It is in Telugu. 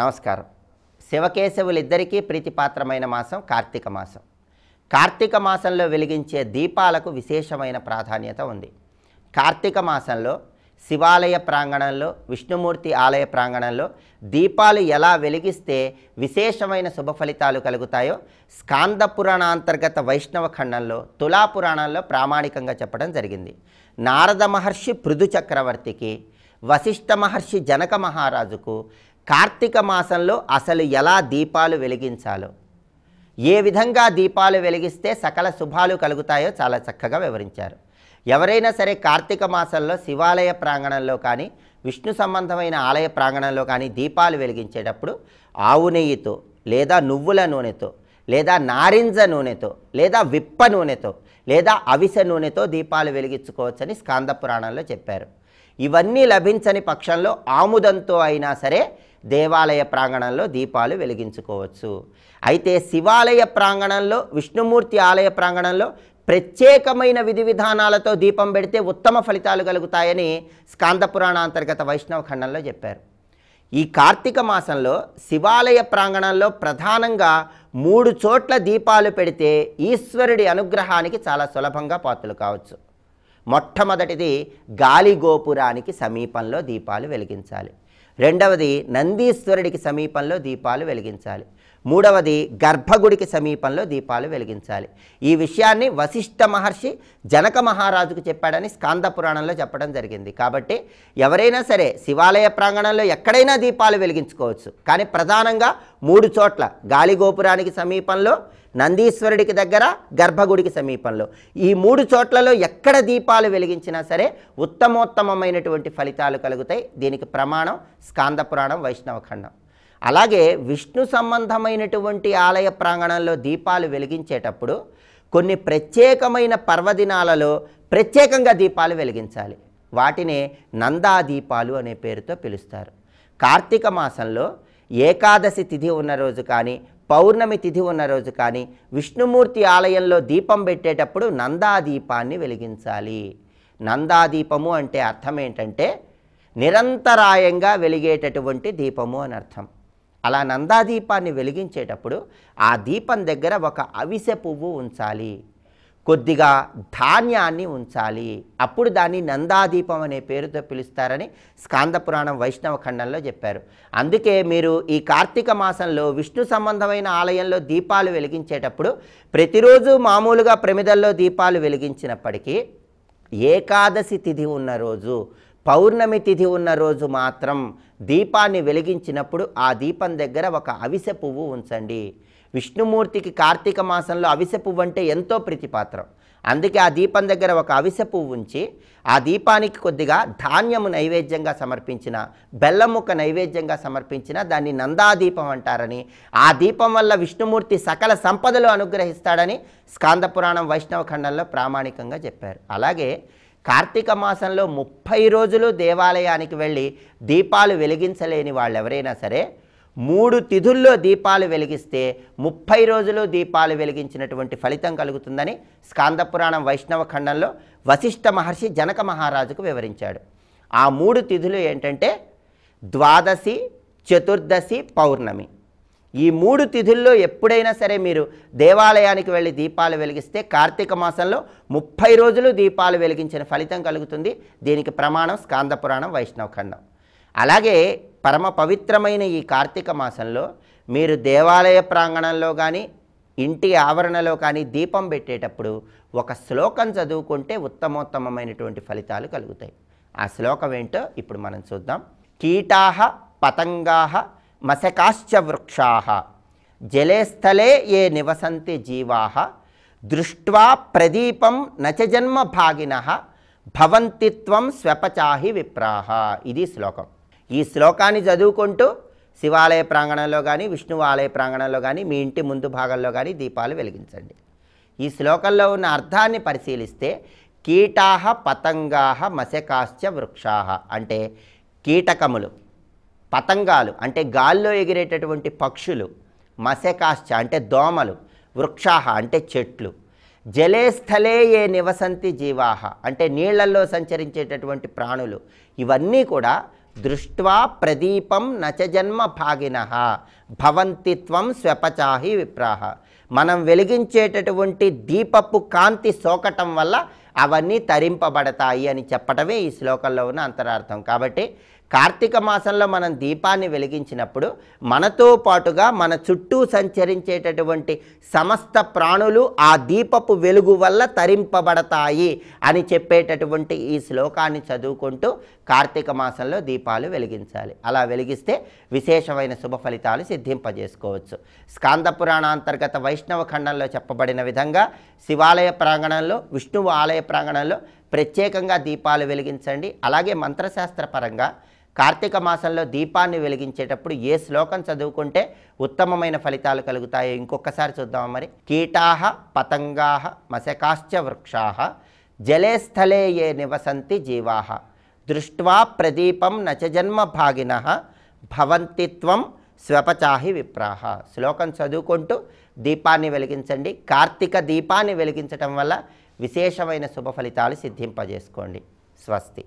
నమస్కారం శివకేశవులిద్దరికీ ప్రీతిపాత్రమైన మాసం కార్తీక మాసం కార్తీక మాసంలో వెలిగించే దీపాలకు విశేషమైన ప్రాధాన్యత ఉంది కార్తీక మాసంలో శివాలయ ప్రాంగణంలో విష్ణుమూర్తి ఆలయ ప్రాంగణంలో దీపాలు ఎలా వెలిగిస్తే విశేషమైన శుభ ఫలితాలు కలుగుతాయో స్కాంద పురాణాంతర్గత వైష్ణవ ఖండంలో తులా పురాణంలో ప్రామాణికంగా చెప్పడం జరిగింది నారద మహర్షి పృథు చక్రవర్తికి వశిష్ఠ మహర్షి జనక మహారాజుకు కార్తీక మాసంలో అసలు ఎలా దీపాలు వెలిగించాలో ఏ విధంగా దీపాలు వెలిగిస్తే సకల శుభాలు కలుగుతాయో చాలా చక్కగా వివరించారు ఎవరైనా సరే కార్తీక మాసంలో శివాలయ ప్రాంగణంలో కానీ విష్ణు సంబంధమైన ఆలయ ప్రాంగణంలో కానీ దీపాలు వెలిగించేటప్పుడు ఆవు నెయ్యితో లేదా నువ్వుల నూనెతో లేదా నారింజ నూనెతో లేదా విప్ప నూనెతో లేదా అవిస నూనెతో దీపాలు వెలిగించుకోవచ్చని స్కాంద పురాణంలో చెప్పారు ఇవన్నీ లభించని పక్షంలో ఆముదంతో అయినా సరే దేవాలయ ప్రాంగణంలో దీపాలు వెలిగించుకోవచ్చు అయితే శివాలయ ప్రాంగణంలో విష్ణుమూర్తి ఆలయ ప్రాంగణంలో ప్రత్యేకమైన విధి విధానాలతో దీపం పెడితే ఉత్తమ ఫలితాలు కలుగుతాయని స్కాంద పురాణ అంతర్గత వైష్ణవ ఖండంలో చెప్పారు ఈ కార్తీక మాసంలో శివాలయ ప్రాంగణంలో ప్రధానంగా మూడు చోట్ల దీపాలు పెడితే ఈశ్వరుడి అనుగ్రహానికి చాలా సులభంగా పాత్రలు కావచ్చు మొట్టమొదటిది గాలి గోపురానికి సమీపంలో దీపాలు వెలిగించాలి రెండవది నందీశ్వరుడికి సమీపంలో దీపాలు వెలిగించాలి మూడవది గర్భగుడికి సమీపంలో దీపాలు వెలిగించాలి ఈ విషయాన్ని వశిష్ఠ మహర్షి జనక మహారాజుకు చెప్పాడని స్కాంద పురాణంలో చెప్పడం జరిగింది కాబట్టి ఎవరైనా సరే శివాలయ ప్రాంగణంలో ఎక్కడైనా దీపాలు వెలిగించుకోవచ్చు కానీ ప్రధానంగా మూడు చోట్ల గాలిగోపురానికి సమీపంలో నందీశ్వరుడికి దగ్గర గర్భగుడికి సమీపంలో ఈ మూడు చోట్లలో ఎక్కడ దీపాలు వెలిగించినా సరే ఉత్తమోత్తమమైనటువంటి ఫలితాలు కలుగుతాయి దీనికి ప్రమాణం స్కాంద పురాణం వైష్ణవఖండం అలాగే విష్ణు సంబంధమైనటువంటి ఆలయ ప్రాంగణంలో దీపాలు వెలిగించేటప్పుడు కొన్ని ప్రత్యేకమైన పర్వదినాలలో ప్రత్యేకంగా దీపాలు వెలిగించాలి వాటిని నందా దీపాలు అనే పేరుతో పిలుస్తారు కార్తీక మాసంలో ఏకాదశి తిథి ఉన్న రోజు కానీ పౌర్ణమి తిథి ఉన్న రోజు కానీ విష్ణుమూర్తి ఆలయంలో దీపం పెట్టేటప్పుడు నందాదీపాన్ని వెలిగించాలి నందాదీపము అంటే అర్థం ఏంటంటే నిరంతరాయంగా వెలిగేటటువంటి దీపము అని అర్థం అలా నందాదీపాన్ని వెలిగించేటప్పుడు ఆ దీపం దగ్గర ఒక అవిసె పువ్వు ఉంచాలి కొద్దిగా ధాన్యాన్ని ఉంచాలి అప్పుడు దాన్ని నందాదీపం అనే పేరుతో పిలుస్తారని స్కాందపురాణం వైష్ణవ ఖండంలో చెప్పారు అందుకే మీరు ఈ కార్తీక మాసంలో విష్ణు సంబంధమైన ఆలయంలో దీపాలు వెలిగించేటప్పుడు ప్రతిరోజు మామూలుగా ప్రమిదల్లో దీపాలు వెలిగించినప్పటికీ ఏకాదశి తిథి ఉన్న రోజు పౌర్ణమి తిథి ఉన్న రోజు మాత్రం దీపాన్ని వెలిగించినప్పుడు ఆ దీపం దగ్గర ఒక అవిసె పువ్వు ఉంచండి విష్ణుమూర్తికి కార్తీక మాసంలో అవిసె పువ్వు అంటే ఎంతో ప్రీతిపాత్రం అందుకే ఆ దీపం దగ్గర ఒక అవిసె పువ్వు ఉంచి ఆ దీపానికి కొద్దిగా ధాన్యము నైవేద్యంగా సమర్పించిన బెల్లముక్క నైవేద్యంగా సమర్పించిన దాన్ని నందాదీపం అంటారని ఆ దీపం వల్ల విష్ణుమూర్తి సకల సంపదలు అనుగ్రహిస్తాడని స్కాంద పురాణం వైష్ణవ ఖండంలో ప్రామాణికంగా చెప్పారు అలాగే కార్తీక మాసంలో ముప్పై రోజులు దేవాలయానికి వెళ్ళి దీపాలు వెలిగించలేని వాళ్ళు ఎవరైనా సరే మూడు తిథుల్లో దీపాలు వెలిగిస్తే ముప్పై రోజులు దీపాలు వెలిగించినటువంటి ఫలితం కలుగుతుందని స్కాందపురాణం వైష్ణవ ఖండంలో వశిష్ఠ మహర్షి జనక మహారాజుకు వివరించాడు ఆ మూడు తిథులు ఏంటంటే ద్వాదశి చతుర్దశి పౌర్ణమి ఈ మూడు తిథుల్లో ఎప్పుడైనా సరే మీరు దేవాలయానికి వెళ్ళి దీపాలు వెలిగిస్తే కార్తీక మాసంలో ముప్పై రోజులు దీపాలు వెలిగించిన ఫలితం కలుగుతుంది దీనికి ప్రమాణం స్కాందపురాణం వైష్ణవ ఖండం అలాగే పరమ పవిత్రమైన ఈ కార్తీక మాసంలో మీరు దేవాలయ ప్రాంగణంలో కానీ ఇంటి ఆవరణలో కానీ దీపం పెట్టేటప్పుడు ఒక శ్లోకం చదువుకుంటే ఉత్తమోత్తమమైనటువంటి ఫలితాలు కలుగుతాయి ఆ శ్లోకం ఏంటో ఇప్పుడు మనం చూద్దాం కీటాహ పతంగాహ మసకాశ్చ వృక్షాహ జలేస్థలే ఏ నివసంతి జీవాహ దృష్ట్వా ప్రదీపం నచ జన్మ భాగిన భవంతిత్వం స్వపచాహి విప్రాహ ఇది శ్లోకం ఈ శ్లోకాన్ని చదువుకుంటూ శివాలయ ప్రాంగణంలో కానీ విష్ణు ఆలయ ప్రాంగణంలో కానీ మీ ఇంటి ముందు భాగంలో కానీ దీపాలు వెలిగించండి ఈ శ్లోకంలో ఉన్న అర్థాన్ని పరిశీలిస్తే కీటాహ పతంగాహ మసకాశ్చ వృక్షాహ అంటే కీటకములు పతంగాలు అంటే గాల్లో ఎగిరేటటువంటి పక్షులు మసకాశ్చ అంటే దోమలు వృక్షాహ అంటే చెట్లు జలే స్థలే ఏ నివసంతి జీవాహ అంటే నీళ్లల్లో సంచరించేటటువంటి ప్రాణులు ఇవన్నీ కూడా దృష్ట్వా ప్రదీపం నచ జన్మ భాగిన భవంతి త్వం స్వపచాహి విప్రాహ మనం వెలిగించేటటువంటి దీపపు కాంతి సోకటం వల్ల అవన్నీ తరింపబడతాయి అని చెప్పటమే ఈ శ్లోకంలో ఉన్న అంతరార్థం కాబట్టి కార్తీక మాసంలో మనం దీపాన్ని వెలిగించినప్పుడు మనతో పాటుగా మన చుట్టూ సంచరించేటటువంటి సమస్త ప్రాణులు ఆ దీపపు వెలుగు వల్ల తరింపబడతాయి అని చెప్పేటటువంటి ఈ శ్లోకాన్ని చదువుకుంటూ కార్తీక మాసంలో దీపాలు వెలిగించాలి అలా వెలిగిస్తే విశేషమైన శుభ ఫలితాలు సిద్ధింపజేసుకోవచ్చు స్కాంద పురాణాంతర్గత వైష్ణవ ఖండంలో చెప్పబడిన విధంగా శివాలయ ప్రాంగణంలో విష్ణువు ఆలయ ఆలయ ప్రాంగణంలో ప్రత్యేకంగా దీపాలు వెలిగించండి అలాగే మంత్రశాస్త్ర పరంగా కార్తీక మాసంలో దీపాన్ని వెలిగించేటప్పుడు ఏ శ్లోకం చదువుకుంటే ఉత్తమమైన ఫలితాలు కలుగుతాయో ఇంకొకసారి చూద్దాం మరి కీటాహ పతంగాహ మశకాశ్చ వృక్షాహ జలే స్థలే ఏ నివసంతి జీవాహ దృష్ట్వా ప్రదీపం నచ జన్మ భాగిన భవంతిత్వం స్వపచాహి విప్రాహ శ్లోకం చదువుకుంటూ దీపాన్ని వెలిగించండి కార్తీక దీపాన్ని వెలిగించటం వల్ల విశేషమైన శుభ ఫలితాలు సిద్ధింపజేసుకోండి స్వస్తి